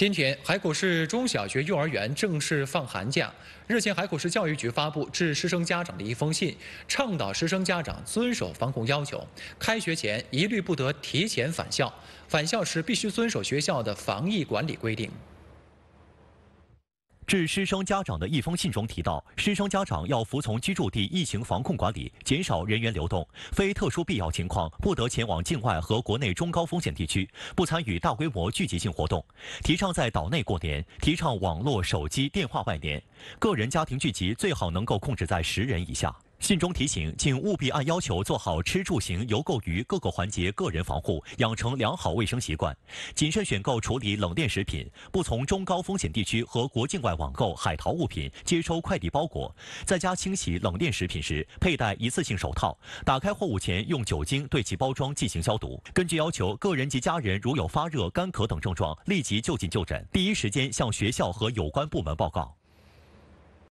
今天，海口市中小学幼儿园正式放寒假。日前，海口市教育局发布致师生家长的一封信，倡导师生家长遵守防控要求。开学前一律不得提前返校，返校时必须遵守学校的防疫管理规定。致师生家长的一封信中提到，师生家长要服从居住地疫情防控管理，减少人员流动，非特殊必要情况不得前往境外和国内中高风险地区，不参与大规模聚集性活动，提倡在岛内过年，提倡网络、手机、电话拜年，个人家庭聚集最好能够控制在十人以下。信中提醒，请务必按要求做好吃住行游购娱各个环节个人防护，养成良好卫生习惯，谨慎选购、处理冷链食品，不从中高风险地区和国境外网购、海淘物品，接收快递包裹。在家清洗冷链食品时，佩戴一次性手套，打开货物前用酒精对其包装进行消毒。根据要求，个人及家人如有发热、干咳等症状，立即就近就诊，第一时间向学校和有关部门报告。